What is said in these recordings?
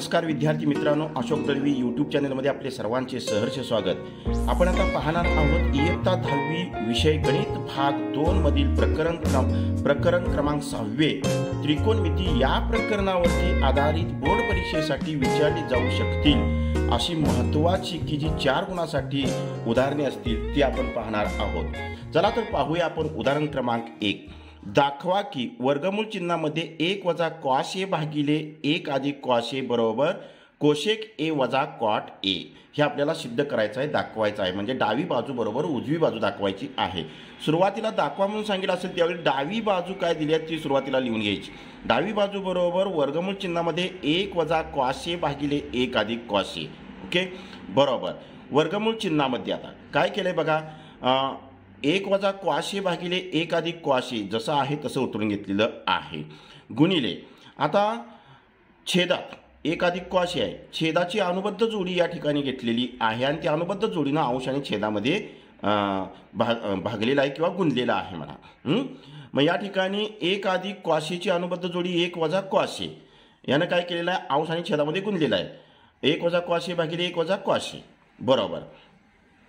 नमस्कार विद्यार्थी मित्रांनो अशोक दळवी यूट्यूब चॅनलमध्ये आपले सर्वांचे सहर्ष स्वागत आपण आता पाहणार आहोत इयत्ता दहावी विषय गणित भाग मधील प्रकरण क्रम प्रकरण क्रमांक सहावे त्रिकोणमिती या प्रकरणावरती आधारित बोर्ड परीक्षेसाठी विचारली जाऊ शकतील अशी महत्त्वाची की जी चार गुणासाठी उदाहरणे असतील ती आपण पाहणार आहोत चला तर पाहूया आपण उदाहरण क्रमांक एक दाखवा की वर्गमूळ चिन्हामध्ये एक वजा क्वाश ए भागिले एक अधिक कॉश ए बरोबर कोशेक ए वजा कॉट ए हे आपल्याला सिद्ध करायचं आहे दाखवायचं आहे म्हणजे डावी बाजू बरोबर उजवी बाजू दाखवायची आहे सुरुवातीला दाखवा म्हणून सांगितलं असेल त्यावेळी डावी बाजू काय दिली आहे ती सुरुवातीला लिहून घ्यायची डावी बाजू बरोबर वर्गमूळ चिन्हामध्ये एक वजा क्वाशे भागिले एक अधिक क्वाशे ओके बरोबर वर्गमूळ चिन्हामध्ये आता काय केलं बघा एक वजा क्वाशे भागिले एक अधिक क्वाशे जसं आहे तसं उतरून घेतलेलं आहे गुणिले आता छेदात एक अधिक क्वाशे आहे छेदाची अनुबद्ध जोडी या ठिकाणी घेतलेली आहे आणि त्या अनुबद्ध जोडीनं अंश आणि छेदामध्ये भाग भागलेला आहे किंवा गुंतलेला आहे म्हणा मग या ठिकाणी एक अधिक क्वाशेची अनुबद्ध जोडी एक वजा क्वाशे यानं काय केलेलं आहे अंश आणि छेदामध्ये गुंतलेला आहे एक वजा क्वाशे भागिले एक वजा क्वाशे बरोबर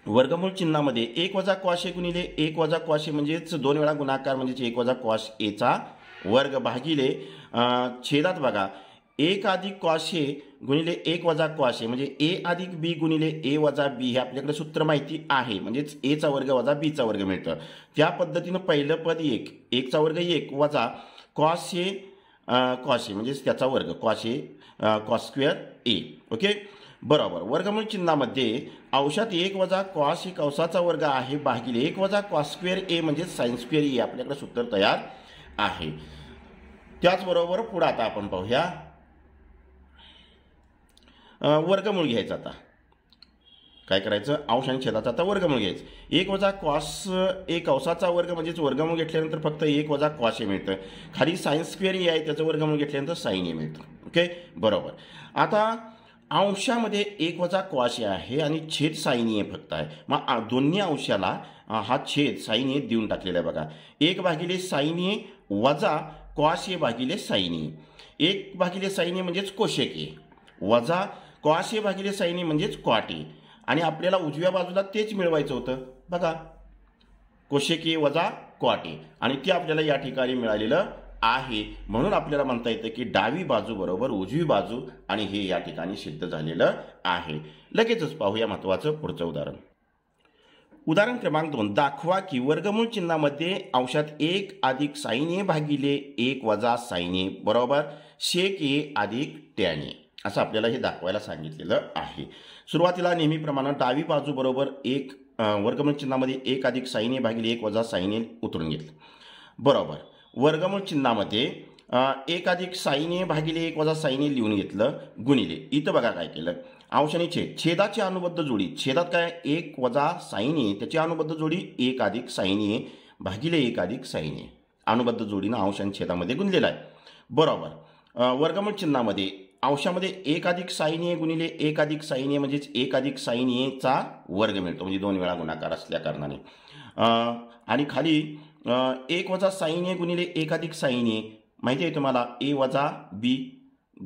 वर्गमूळ चिन्हामध्ये एक वजा क्वाशे गुणिले एक वजा क्वाशे म्हणजेच दोन वेळा गुणाकार म्हणजेच एक वजा क्वाश एचा वर्ग भागिले छेदात बघा एक अधिक क्वाशे गुणिले एक वजा क्वाशे म्हणजे ए अधिक बी गुणिले ए वजा बी हे आपल्याकडे सूत्र माहिती आहे म्हणजेच एचा वर्ग वजा बीचा वर्ग मिळतं त्या पद्धतीनं पहिलं पद एक एकचा वर्ग एक वजा क्वाशे क्वाशे म्हणजेच त्याचा वर्ग क्वाशे क्वास्क्वेअर ए ओके बरोबर वर्गमूळ चिन्हामध्ये अंशात एक वजा क्वास ही कंसाचा वर्ग आहे भागिले एक वजा कॉस स्क्वेअर ए म्हणजे सायन्स स्क्वेअर ए आपल्याकडे सूत्र तयार आहे त्याचबरोबर पुढं आता आपण पाहूया वर्गमूळ घ्यायचं आता काय करायचं अंश आणि छेदाचा आता वर्गमूळ घ्यायचं एक वजा क्वास एक अंशाचा वर्ग म्हणजेच वर्गमूळ घेतल्यानंतर फक्त एक वजा क्वास ए मिळतं खाली सायन्स स्क्वेअर ए आहे त्याचं वर्गमूळ घेतल्यानंतर साईन ए मिळतं ओके बरोबर आता अंशामध्ये एक वजा क्वाशे आहे आणि छेद साईनीय फक्त आहे मग दोन्ही अंशाला हा छेद साईनीय देऊन टाकलेला आहे बघा एक भागिले साईनीय वजा क्वाशे भागिले साईनी एक भागिले साईनी म्हणजेच कोशेके वजा क्वाशे भागिले साईनी म्हणजेच क्वाटे आणि आपल्याला उजव्या बाजूला तेच मिळवायचं होतं बघा कोशेके वजा क्वाटे आणि ते आपल्याला या ठिकाणी मिळालेलं आहे म्हणून आपल्याला म्हणता येतं की डावी बाजू बरोबर उजवी बाजू आणि हे या ठिकाणी सिद्ध झालेलं आहे लगेचच पाहूया महत्वाचं पुढचं उदाहरण उदाहरण क्रमांक दोन दाखवा की वर्गमूळ चिन्हामध्ये अंशात एक अधिक साईने भागिले एक वजा साईने बरोबर शेक ए अधिक ट्याने असं आपल्याला हे दाखवायला सांगितलेलं आहे सुरुवातीला नेहमीप्रमाणे डावी बाजू बरोबर एक वर्गमूळ चिन्हामध्ये एक अधिक साईने भागिले एक वजा साईने उतरून घेतलं बरोबर वर्गमूळ चिन्हामध्ये एक अधिक साईने भागिले एक वजा साईने लिहून घेतलं गुणिले इथं बघा काय केलं अंशाने छेद छेदाची अनुबद्ध जोडी छेदात काय एक वजा साईने त्याची अनुबद्ध जोडी एक अधिक साईने भागिले एक अधिक साईने अनुबद्ध जोडीनं अंश आणि छेदामध्ये गुणलेला आहे बरोबर वर्गमूळ चिन्हामध्ये अंशामध्ये एक अधिक साईने गुणिले एक अधिक साईने म्हणजेच एक अधिक साईनेचा वर्ग मिळतो म्हणजे दोन वेळा गुणाकार असल्या कारणाने आणि खाली एक वजा साईन ए गुणिले एक अधिक साईन ए माहिती आहे तुम्हाला ए वजा बी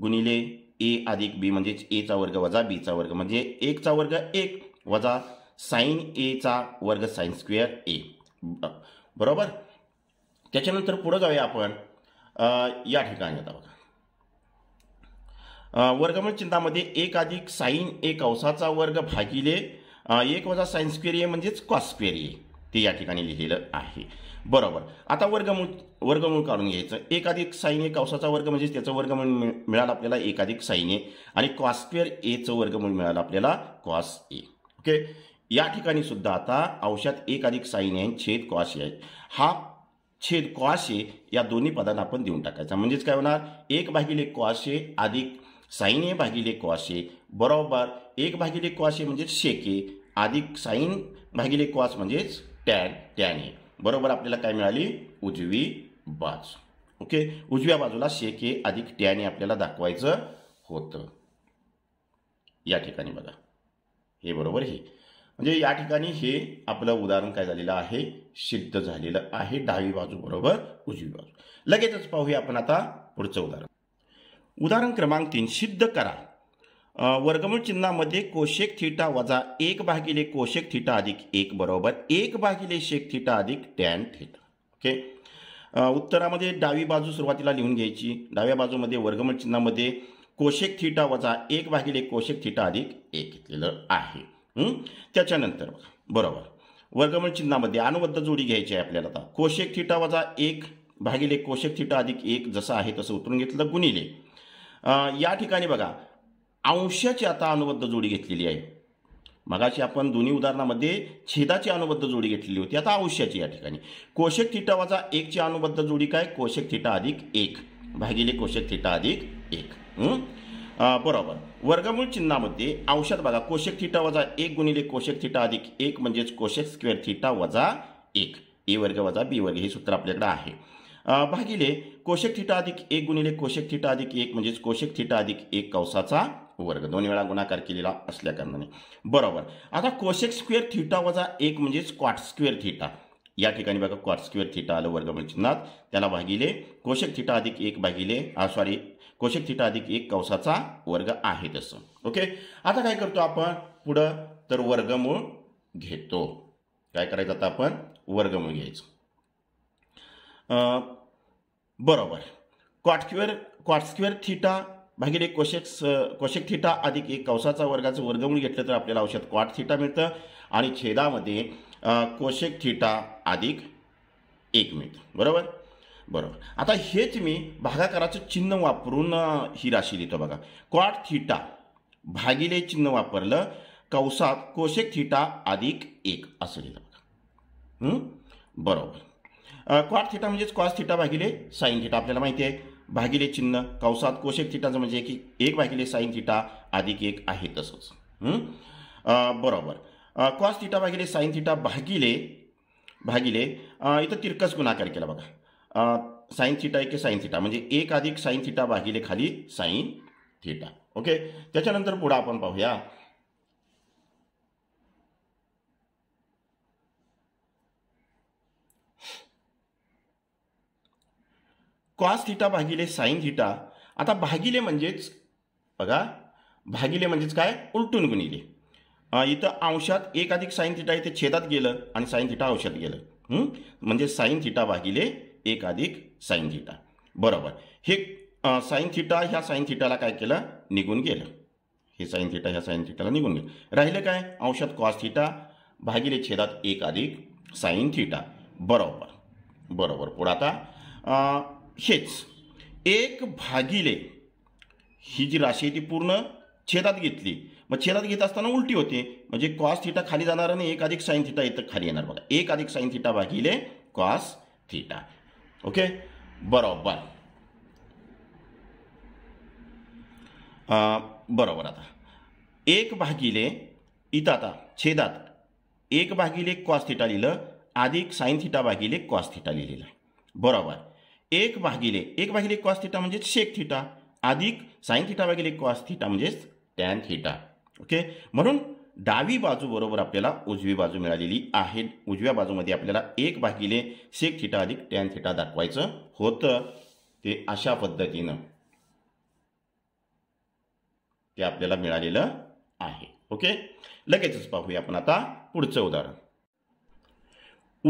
गुणिले ए अधिक बी म्हणजेच एचा वर्ग वजा बीचा वर्ग म्हणजे एकचा वर्ग एक वजा साईन एचा वर्ग साईन स्क्वेअर ए बरोबर त्याच्यानंतर पुढं जाऊया आपण या ठिकाणी आता बघा वर्गमूळ चिन्हामध्ये एक अधिक साईन ए कंसाचा वर्ग भागिले एक वजा साईन स्क्वेअर ए म्हणजेच कॉस स्क्वेअर ए ते या ठिकाणी लिहिलेलं आहे बरोबर आता वर्गमूळ वर्गमूळ काढून घ्यायचं एकाधिक अधिक साईने कौसाचा वर्ग म्हणजेच त्याचं वर्गमूळ मिळालं आपल्याला एकाधिक अधिक साईने आणि कॉस्क्वेअर एचं वर्ग म्हणून मिळालं आपल्याला कॉस ए ओके या ठिकाणी सुद्धा आता अंशात एक अधिक साईने आहे छेद कॉस आहे हा छेद क्वाशे या दोन्ही पदांना आपण देऊन टाकायचा म्हणजेच काय होणार एक भागिले क्वाशे अधिक साईन ए भागिले क्वाशे बरोबर एक भागिले क्वाशे म्हणजेच शेके अधिक साईन भागिले कॉस म्हणजेच टॅन टॅन बरोबर आपल्याला काय मिळाली उजवी बाजू ओके उजव्या बाजूला शेक ए अधिक टॅन आपल्याला दाखवायचं होतं या ठिकाणी बघा हे बरोबर हे म्हणजे या ठिकाणी हे आपलं उदाहरण काय झालेलं आहे सिद्ध झालेलं आहे डावी बाजू बरोबर उजवी बाजू लगेचच पाहूया आपण आता पुढचं उदाहरण उदाहरण क्रमांक तीन सिद्ध करा वर्गमूळ चिन्हामध्ये कोशेक थिटा वजा एक भागिले कोशेक थिटा अधिक एक बरोबर एक भागिले शेक थिटा अधिक टॅन थिटा ओके उत्तरामध्ये डावी बाजू सुरुवातीला लिहून घ्यायची डाव्या बाजूमध्ये वर्गमूळ चिन्हामध्ये कोशेक थिटा वजा एक भागिले कोशेक थिटा अधिक एक घेतलेलं आहे त्याच्यानंतर बघा बरोबर वर्गमूळ चिन्हामध्ये अनुबद्ध जोडी घ्यायची आहे आपल्याला आता कोशेक थिटा वजा एक भागिले कोशेक थिटा अधिक एक जसं आहे तसं उतरून घेतलं गुणिले या ठिकाणी बघा अंशाची आता अनुबद्ध जोडी घेतलेली आहे मगाशी आपण दोन्ही उदाहरणामध्ये छेदाची अनुबद्ध जोडी घेतलेली होती आता अंशाची या ठिकाणी कोशक थिटावाचा एकची अनुबद्ध जोडी काय कोशक थिटा अधिक एक भागिले कोशक थिटा अधिक एक बरोबर वर्गमूळ चिन्हामध्ये अंशात बघा कोशक थिटा वजा एक गुणिले कोशक थिटा अधिक एक म्हणजेच कोशक स्क्वेअर थिटा वजा एक ए वर्ग वजा बी वर्ग हे सूत्र आपल्याकडे आहे भागिले कोशक थिटा अधिक एक गुणिले कोशक थिटा अधिक एक म्हणजेच कोशक थिटा अधिक एक कवसाचा वर्ग दोन वेळा गुणाकार केलेला असल्या कारणाने बरोबर आता कोशेक स्क्वेअर थिटा वजा एक म्हणजेच क्वाट स्क्वेअर थिटा या ठिकाणी बघा क्वाट स्क्वेअर थिटा आलं वर्गमूळ चिन्हात त्याला भागिले कोशक थिटा अधिक एक भागिले हा सॉरी कोशक थिटा अधिक एक कवसाचा वर्ग आहे तसं ओके आता काय करतो आपण पुढं तर वर्गमूळ घेतो काय करायचं आता आपण वर्गमूळ घ्यायचं बरोबर क्वाट स्क्वेअर थिटा भागिले कोशेक कोशेक थिटा अधिक एक कवसाचा वर्गाचं वर्गमूळ घेतलं तर आपल्याला औषध क्वाट थिटा मिळतं आणि छेदामध्ये कोशेक थिटा अधिक एक मिळतं बरोबर बरोबर आता हेच मी भागाकाराचं चिन्ह वापरून ही राशी देतो बघा क्वाट थिटा भागिले चिन्ह वापरलं कवसात कोशेक थिटा अधिक एक असं लिहिलं बघा बरोबर क्वाट थिटा म्हणजेच क्वास थिटा भागिले साईन थिटा आपल्याला माहिती आहे भागिले चिन्ह कवसात कोशेक थिटाचं म्हणजे की एक भागिले साईन थिटा अधिक एक आहे तसंच बरोबर कॉस थिटा भागिले साईन थिटा भागिले भागिले इथं तिरकस गुणाकार केला बघा साईन थिटा एक साईन थिटा म्हणजे एक अधिक साईन थिटा भागिले खाली साईन थिटा ओके त्याच्यानंतर पुढं आपण पाहूया कॉस थिटा भागिले साईन थिटा आता भागिले म्हणजेच बघा भागिले म्हणजेच काय उलटून गुणिले इथं अंशात एक अधिक साईन थिटा इथे छेदात गेलं आणि साईन थिटा अंशात गेलं म्हणजे साईन थिटा भागिले एक अधिक साईन थिटा बरोबर हे साईन थिटा ह्या साईन थिटाला काय केलं निघून गेलं हे साईन थिटा ह्या साईन थिटाला निघून गेलं राहिलं काय अंशात कॉस थिटा भागिले छेदात एक अधिक साईन थिटा बरोबर बरोबर पुढं आता हेच एक भागिले ही जी राशी आहे ती पूर्ण छेदात घेतली मग छेदात घेत असताना उलटी होते म्हणजे कॉस थिटा खाली जाणार आणि एक अधिक साईन थिटा इथं खाली येणार बघा एक अधिक साईन थिटा भागिले कॉस थिटा ओके बरोबर बरोबर आता एक भागिले इथं आता छेदात एक भागिले कॉस थिटा लिहिलं अधिक साईन थिटा भागिले कॉस थिटा लिहिलेलं बरोबर एक भागिले एक भागिले कॉस थिटा म्हणजेच शेक थिटा अधिक साईन थिटा भागिले कॉस थिटा म्हणजेच टॅन थिटा ओके म्हणून डावी बाजू बरोबर आपल्याला उजवी बाजू मिळालेली आहे उजव्या बाजूमध्ये आपल्याला एक भागिले शेक थिटा अधिक टॅन थिटा दाखवायचं होतं ते अशा पद्धतीनं ते आपल्याला मिळालेलं आहे ओके लगेचच पाहूया आपण आता पुढचं उदाहरण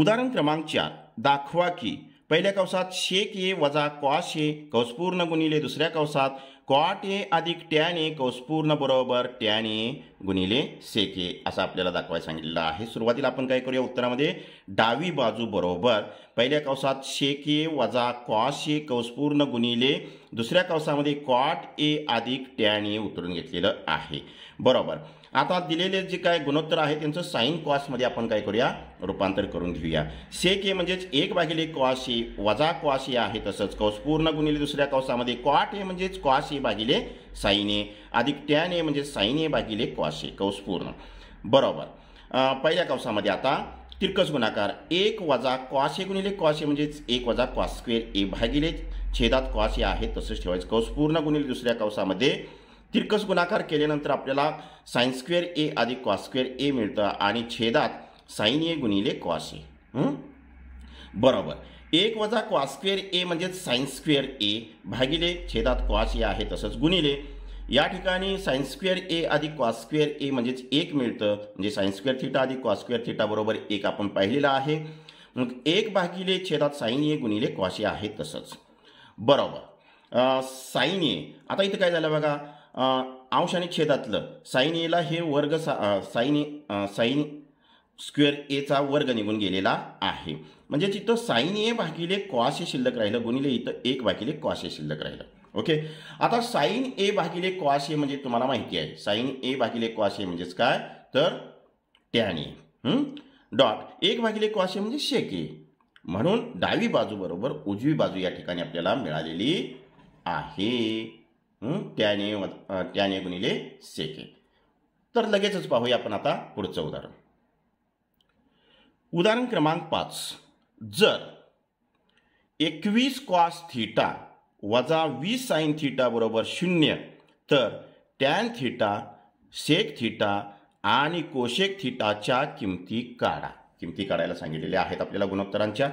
उदाहरण क्रमांक चार दाखवा की पहिल्या कवसात शेक ये वजा क्वाश ये कौस पूर्ण गुणिले दुसऱ्या कवसात कॉट ए अधिक टॅन ए कौस्पूर्ण बरोबर टॅन ए गुणिले सेक ए असं आपल्याला दाखवायला सांगितलेलं आहे सुरुवातीला आपण काय करूया उत्तरामध्ये डावी बाजू बरोबर पहिल्या कवसात शेक ए वजा कॉस ए कौस्पूर्ण गुणिले दुसऱ्या कवसामध्ये कॉट ए अधिक टॅन ए उतरून घेतलेलं आहे बरोबर आता दिलेले जे काय गुणोत्तर आहे त्यांचं साईन कॉसमध्ये आपण काय करूया रूपांतर करून घेऊया सेक ए म्हणजेच एक भागिले कॉस ए वजा कॉस ए आहे तसंच कौस्पूर्ण गुणिले दुसऱ्या कवसामध्ये कॉट ए म्हणजेच कॉस ए भागिले साईन ए अधिक टॅन ए म्हणजे साईन ए भागिले कॉस ए कौस पूर्ण बरोबर पहिल्या कौसामध्ये आता तिरकस गुणाकार एक वजा कॉस ए गुणिले कॉस ए म्हणजेच एक वजा कॉस स्क्वेअर ए भागिले छेदात कॉस ए आहे तसंच ठेवायचं कौस पूर्ण गुणिले दुसऱ्या कौसामध्ये तिरकस गुणाकार केल्यानंतर आपल्याला साईन स्क्वेअर ए अधिक कॉस स्क्वेअर ए मिळतं आणि छेदात साईन ए गुणिले कॉस ए बरोबर एक वजा क्वास स्क्वेअर ए म्हणजेच सायन्स स्क्वेअर ए भागिले छेदात क्वास या आहे तसंच गुणिले या ठिकाणी सायन्स स्क्वेअर ए आधी क्वास स्क्वेअर ए म्हणजेच एक मिळतं म्हणजे सायन्स स्क्वेअर थिटा आधी क्वास स्क्वेअर थिटा बरोबर एक आपण पाहिलेला आहे मग एक भागिले छेदात साईन ए गुणिले क्वास ए आहे तसंच बरोबर साईन ए आता इथं काय झालं बघा अंश आणि छेदातलं साईन एला हे वर्ग सा साईन साईन स्क्वेअर एचा वर्ग निघून गेलेला आहे म्हणजे तिथं साईन ए भागिले कॉस हे शिल्लक राहिलं गुणिले इथं एक भागिले कॉस हे शिल्लक राहिलं ओके आता साईन ए भागिले कॉस हे म्हणजे तुम्हाला माहिती आहे साईन ए भागिले कॉस हे म्हणजेच काय तर टॅन ए डॉट एक भागिले कॉस हे म्हणजे शेक ए म्हणून डावी बाजू बरोबर उजवी बाजू या ठिकाणी आपल्याला मिळालेली आहे त्याने त्याने गुणिले सेके तर लगेचच पाहूया आपण आता पुढचं उदाहरण उदाहरण क्रमांक पाच जर एकवीस कॉस थिटा वजा वीस साईन थिटा बरोबर शून्य तर टॅन थीटा सेक थिटा आणि कोशेक थिटाच्या किमती काढा किमती काढायला सांगितलेल्या आहेत आपल्याला गुणोत्तरांच्या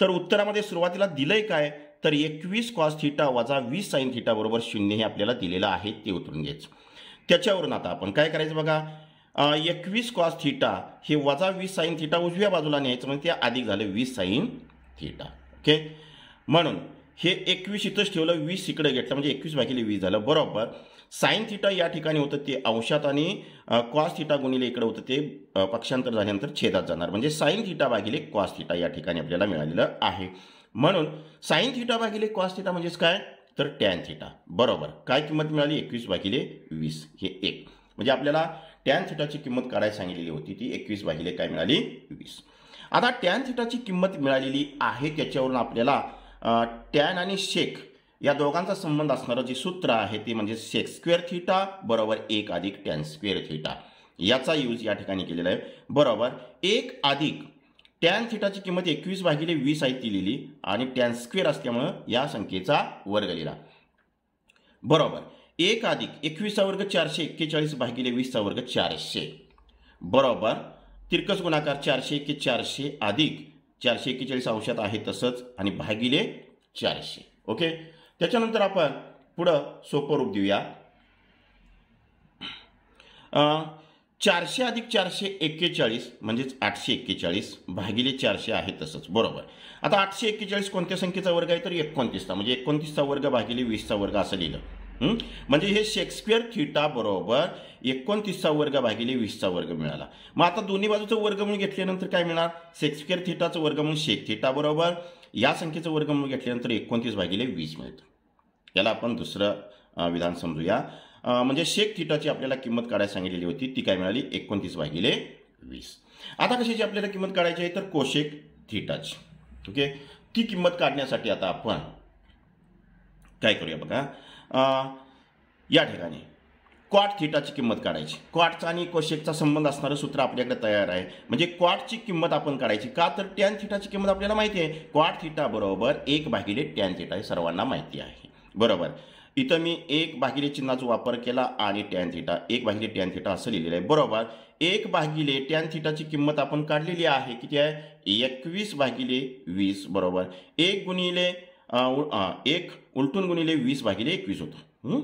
तर उत्तरामध्ये सुरुवातीला दिलंय काय तर एकवीस कॉस थिटा वजा वीस साईन थिटा बरोबर शून्य हे आपल्याला दिलेलं आहे ते उतरून घ्यायचं त्याच्यावरून आता आपण काय करायचं बघा एकवीस कॉस थीटा हे वजा वीस साईन थिटा उजव्या बाजूला न्यायचं म्हणजे ते अधिक झालं वीस साईन थिटा ओके म्हणून हे एकवीस इथंच ठेवलं वीस इकडे घेतलं म्हणजे एकवीस भागिले वीस झालं बरोबर साईन थीटा या ठिकाणी होतं ते अंशात आणि कॉस थीटा गुणिले इकडे होतं ते पक्षांतर झाल्यानंतर छेदात जाणार म्हणजे साईन थीटा भागिले कॉस थिटा या ठिकाणी आपल्याला मिळालेलं आहे म्हणून साईन थीटा भागिले कॉस थिटा म्हणजेच काय तर टॅन थीटा बरोबर काय किंमत मिळाली एकवीस भागिले वीस हे एक म्हणजे आपल्याला टॅन थिटाची किंमत काढायला सांगितलेली होती ती एकवीस भागिले काय मिळाली वीस आता टॅन थिटाची किंमत मिळालेली आहे त्याच्यावरून आपल्याला टॅन आणि शेक या दोघांचा संबंध असणारं जे सूत्र आहे ते म्हणजे शेक स्क्वेअर थिटा बरोबर एक अधिक टॅन स्क्वेअर थिटा याचा यूज या ठिकाणी केलेला आहे बरोबर एक अधिक टॅन थिटाची किंमत एकवीस भागिले वीस आहे ती लिहिली आणि टॅन स्क्वेअर असल्यामुळं या संख्येचा वर्ग लिहिला बरोबर एक अधिक एकवीसचा वर्ग चारशे एक्केचाळीस भागिले वीसचा वर्ग चारशे बरोबर तिरकस गुणाकार चारशे एके चारशे अधिक चारशे एक्केचाळीस अंशात आहे तसंच आणि भागिले चारशे ओके त्याच्यानंतर आपण पुढं सोपं रूप देऊया चारशे अधिक चारशे एक्केचाळीस म्हणजेच आठशे एक्केचाळीस भागिले चारशे आहे तसंच बरोबर आता आठशे एक्केचाळीस कोणत्या संख्येचा वर्ग आहे तर एकोणतीसचा म्हणजे एकोणतीसचा वर्ग भागिले वीसचा वर्ग असं लिहिलं म्हणजे हे शेक्सपियर थिटा बरोबर एकोणतीसचा वर्ग भागिले वीसचा वर्ग मिळाला मग आता दोन्ही बाजूचं वर्गमूळ घेतल्यानंतर काय मिळणार शेक्सपियर थिटाचं वर्गमूळ शेक थिटा बरोबर या संख्येचं वर्गमूळ घेतल्यानंतर एकोणतीस भागिले वीस मिळतं याला आपण दुसरं विधान समजूया म्हणजे शेक थिटाची आपल्याला किंमत काढायला सांगितलेली होती ती काय मिळाली एकोणतीस भागिले वीस आता कशाची आपल्याला किंमत काढायची आहे तर कोशेक थिटाची ओके ती किंमत काढण्यासाठी आता आपण काय करूया बघा या ठिकाणी क्वाट थिटाची किंमत काढायची क्वाटचा आणि कोशेकचा संबंध असणारं सूत्र आपल्याकडे तयार आहे म्हणजे क्वाटची किंमत आपण काढायची का तर टॅन थिटाची किंमत आपल्याला माहिती आहे क्वाट थिटा बरोबर एक भागिले टॅन थिटा हे सर्वांना माहिती आहे बरोबर इथं मी एक भागिले चिन्हाचा वापर केला आणि टॅन थिटा एक भागिले टॅन थिटा असं लिहिलेलं आहे बरोबर एक भागिले टॅन थिटाची किंमत आपण काढलेली आहे किती आहे एकवीस भागिले वीस बरोबर एक गुणिले एक उलटून गुणिले वीस भागिले एकवीस होतं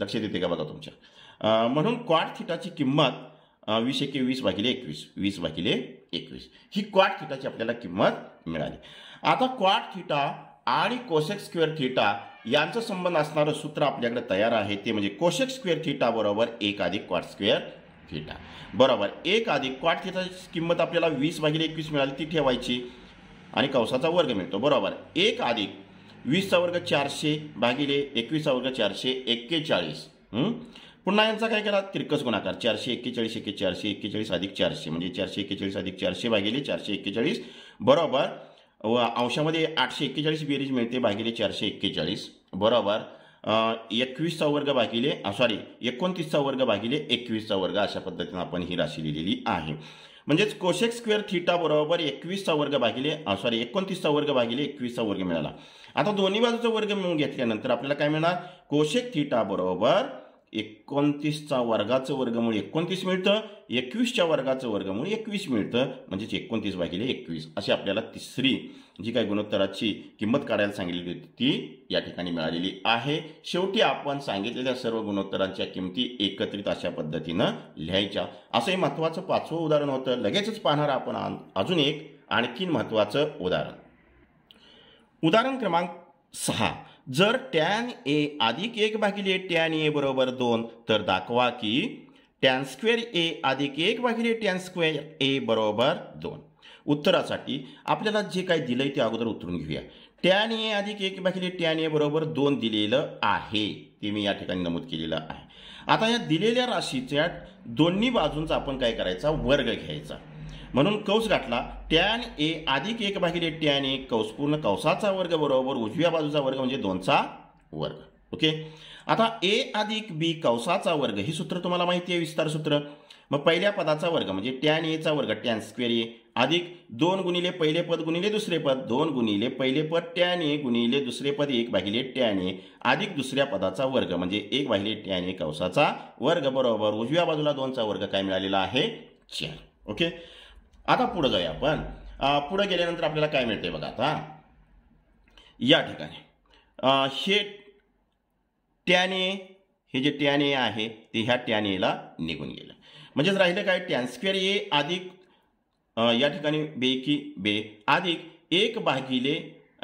लक्षात येते का बघा तुमच्या म्हणून क्वाड थिटाची किंमत वीस एके वीस भागिले एकवीस वीस भागिले एकवीस ही क्वाड थिटाची आपल्याला किंमत मिळाली आता क्वाड थिटा आणि कोशेक स्क्वेअर थिटा यांचा संबंध असणारं सूत्र आपल्याकडे तयार आहे ते म्हणजे कोशेक स्क्वेअर थिटा बरोबर एक अधिक क्वाड स्क्वेअर थिटा बरोबर एक अधिक क्वाड थिटाची किंमत आपल्याला वीस भागिले एकवीस मिळाली ती ठेवायची आणि कंसाचा वर्ग मिळतो बरोबर एक अधिक वीसचा वर्ग चारशे भागिले एकवीसचा वर्ग चारशे एक्केचाळीस पुन्हा यांचा काय केला तिरकस गुणाकार चारशे एक्केचाळीस एके चारशे एक्केचाळीस अधिक चारशे म्हणजे चारशे एक्केचाळीस अधिक चारशे भागिले चारशे एक्केचाळीस बरोबर व अंशामध्ये आठशे एक्केचाळीस बेरीज मिळते भागिले चारशे एक्केचाळीस बरोबर एकवीसचा वर्ग भागिले सॉरी एकोणतीसचा वर्ग भागिले एकवीसचा वर्ग अशा पद्धतीनं आपण ही राशी लिहिलेली आहे म्हणजेच कोशेक स्क्वेअर थीटा बरोबर एकवीसचा वर्ग भागिले सॉरी एकोणतीसचा वर्ग भागिले एकवीसचा वर्ग मिळाला आता दोन्ही बाजूचा वर्ग मिळून घेतल्यानंतर आपल्याला काय मिळणार कोशेक थीटा बरोबर एकोणतीसचा वर्गाचं वर्गमूळ एकोणतीस मिळतं एकवीसच्या वर्गाचं वर्गमूळ एकवीस मिळतं म्हणजेच एकोणतीस भागिले एकवीस अशी आपल्याला तिसरी जी काही गुणोत्तराची किंमत काढायला सांगितलेली होती ती या ठिकाणी मिळालेली आहे शेवटी आपण सांगितलेल्या सर्व गुणोत्तरांच्या किमती एकत्रित अशा पद्धतीनं लिहायच्या असंही महत्त्वाचं पाचवं उदाहरण होतं लगेचच पाहणार आपण अजून एक आणखीन महत्त्वाचं उदाहरण उदाहरण क्रमांक सहा जर टॅन ए अधिक एक भागिले टॅन ए बरोबर दोन तर दाखवा की टॅन स्क्वेअर ए अधिक एक भागिले टॅन स्क्वेअर ए बरोबर दोन उत्तरासाठी आपल्याला जे काही दिलंय ते अगोदर उतरून घेऊया टॅन ए अधिक एक भागिले टॅन ए बरोबर दोन दिलेलं आहे ते मी या ठिकाणी नमूद केलेलं आहे आता या दिलेल्या राशीच्या दोन्ही बाजूंचा आपण काय करायचा वर्ग घ्यायचा म्हणून कौस गाठला टॅन ए अधिक एक भागिले टॅन ए कौस पूर्ण कौसाचा वर्ग बरोबर उजव्या बाजूचा वर्ग म्हणजे दोनचा वर्ग ओके आता ए अधिक बी कौसाचा वर्ग हे सूत्र तुम्हाला माहिती आहे विस्तार सूत्र मग पहिल्या पदाचा वर्ग म्हणजे टॅन एचा वर्ग टॅन स्क्वेअर ए अधिक दोन गुणिले पहिले पद गुणिले दुसरे पद दोन गुणिले पहिले पद टॅन ए गुणिले दुसरे पद एक भागिले टॅन ए अधिक दुसऱ्या पदाचा वर्ग म्हणजे एक भागिले टॅन ए कौसाचा वर्ग बरोबर उजव्या बाजूला दोनचा वर्ग काय मिळालेला आहे चार ओके आता पुढं जाऊया आपण पुढं गेल्यानंतर आपल्याला काय मिळते बघा आता या ठिकाणी हे टॅने हे जे टॅन ए आहे ते ह्या टॅन एला निघून गेलं म्हणजेच राहिलं काय टॅन स्क्वेअर ए अधिक या ठिकाणी बे की बे अधिक एक भागिले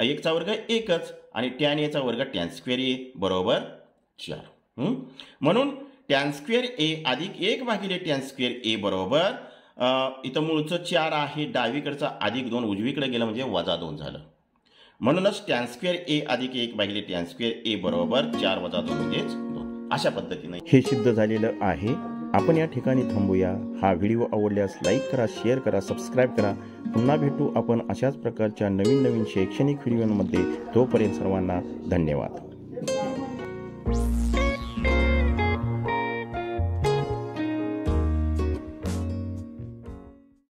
एकचा वर्ग एकच आणि टॅन एचा वर्ग टॅन स्क्वेअर ए बरोबर चार म्हणून टॅन स्क्वेअर ए अधिक एक भागिले टॅन स्क्वेअर ए बरोबर इथं मूळचं चार आहे डावीकडचं अधिक दोन उजवीकडे गेलं म्हणजे वजा दोन झालं म्हणूनच स्क्वेअर ए अधिक एक भागिले स्क्वेअर ए बरोबर चार वजा दोन म्हणजेच दोन अशा पद्धतीने हे सिद्ध झालेलं आहे आपण या ठिकाणी थांबूया हा व्हिडिओ आवडल्यास लाईक करा शेअर करा सबस्क्राईब करा पुन्हा भेटू आपण अशाच प्रकारच्या नवीन नवीन शैक्षणिक व्हिडिओमध्ये तोपर्यंत सर्वांना धन्यवाद